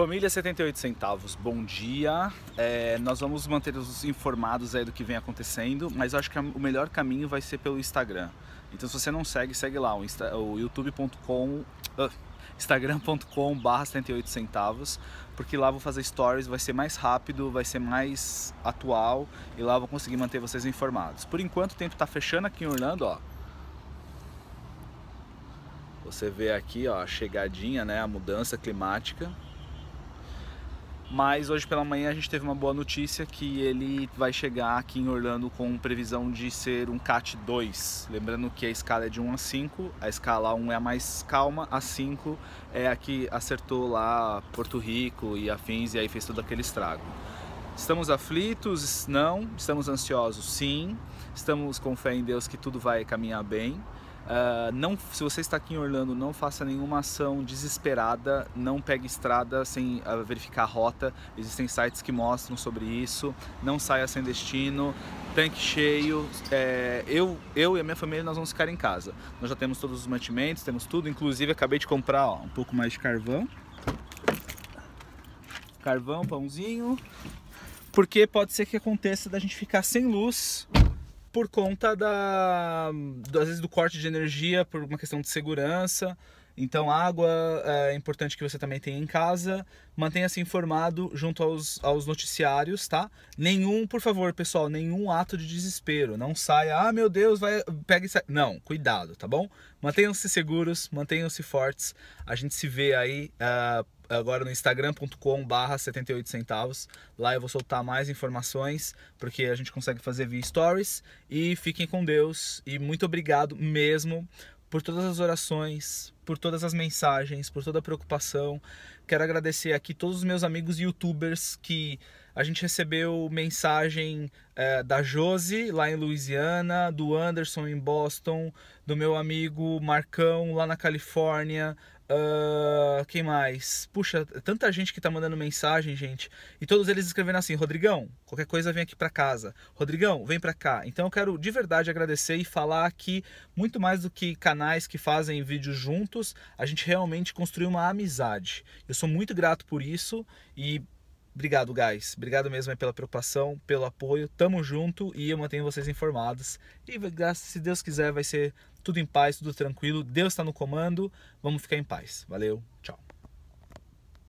Família 78 Centavos, bom dia. É, nós vamos manter os informados aí do que vem acontecendo, mas eu acho que o melhor caminho vai ser pelo Instagram. Então se você não segue, segue lá, o, insta, o youtube.com... Uh, ah, instagram.com barra 78 centavos, porque lá vou fazer stories, vai ser mais rápido, vai ser mais atual e lá vou conseguir manter vocês informados. Por enquanto o tempo está fechando aqui em Orlando, ó. Você vê aqui ó, a chegadinha, né, a mudança climática. Mas hoje pela manhã a gente teve uma boa notícia que ele vai chegar aqui em Orlando com previsão de ser um CAT 2. Lembrando que a escala é de 1 a 5, a escala 1 é a mais calma, a 5 é a que acertou lá Porto Rico e afins e aí fez todo aquele estrago. Estamos aflitos? Não. Estamos ansiosos? Sim. Estamos com fé em Deus que tudo vai caminhar bem. Uh, não, se você está aqui em Orlando, não faça nenhuma ação desesperada, não pegue estrada sem uh, verificar a rota. Existem sites que mostram sobre isso. Não saia sem destino, tanque cheio. É, eu, eu e a minha família nós vamos ficar em casa. Nós já temos todos os mantimentos, temos tudo. Inclusive, acabei de comprar ó, um pouco mais de carvão. Carvão, pãozinho. Porque pode ser que aconteça da gente ficar sem luz por conta da às vezes do corte de energia por uma questão de segurança. Então, água é importante que você também tenha em casa. Mantenha-se informado junto aos, aos noticiários, tá? Nenhum, por favor, pessoal, nenhum ato de desespero. Não saia, ah, meu Deus, vai, pega e sai. Não, cuidado, tá bom? Mantenham-se seguros, mantenham-se fortes. A gente se vê aí. Uh, agora no instagram.com barra 78 centavos. Lá eu vou soltar mais informações, porque a gente consegue fazer via stories. E fiquem com Deus e muito obrigado mesmo por todas as orações, por todas as mensagens, por toda a preocupação. Quero agradecer aqui todos os meus amigos youtubers que a gente recebeu mensagem é, da Josi lá em Louisiana, do Anderson em Boston, do meu amigo Marcão lá na Califórnia, Uh, quem mais? Puxa, tanta gente que tá mandando mensagem, gente. E todos eles escrevendo assim: Rodrigão, qualquer coisa vem aqui para casa. Rodrigão, vem para cá. Então eu quero de verdade agradecer e falar que, muito mais do que canais que fazem vídeos juntos, a gente realmente construiu uma amizade. Eu sou muito grato por isso e Obrigado, guys. Obrigado mesmo pela preocupação, pelo apoio. Tamo junto e eu mantenho vocês informados. E se Deus quiser, vai ser tudo em paz, tudo tranquilo. Deus está no comando. Vamos ficar em paz. Valeu, tchau.